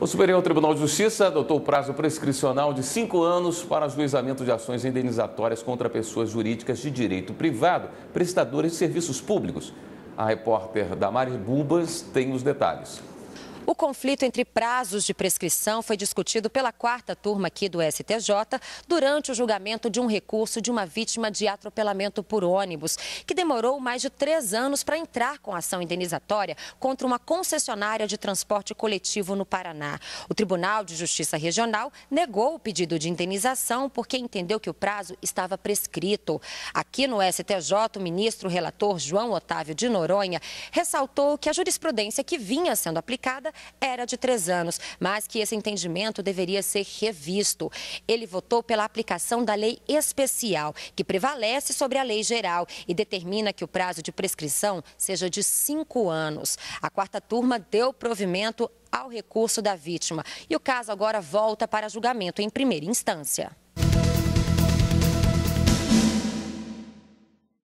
O Superior Tribunal de Justiça adotou o prazo prescricional de cinco anos para ajuizamento de ações indenizatórias contra pessoas jurídicas de direito privado, prestadoras de serviços públicos. A repórter Damares Bubas tem os detalhes. O conflito entre prazos de prescrição foi discutido pela quarta turma aqui do STJ durante o julgamento de um recurso de uma vítima de atropelamento por ônibus, que demorou mais de três anos para entrar com ação indenizatória contra uma concessionária de transporte coletivo no Paraná. O Tribunal de Justiça Regional negou o pedido de indenização porque entendeu que o prazo estava prescrito. Aqui no STJ, o ministro relator João Otávio de Noronha ressaltou que a jurisprudência que vinha sendo aplicada era de três anos, mas que esse entendimento deveria ser revisto. Ele votou pela aplicação da lei especial, que prevalece sobre a lei geral e determina que o prazo de prescrição seja de cinco anos. A quarta turma deu provimento ao recurso da vítima e o caso agora volta para julgamento em primeira instância.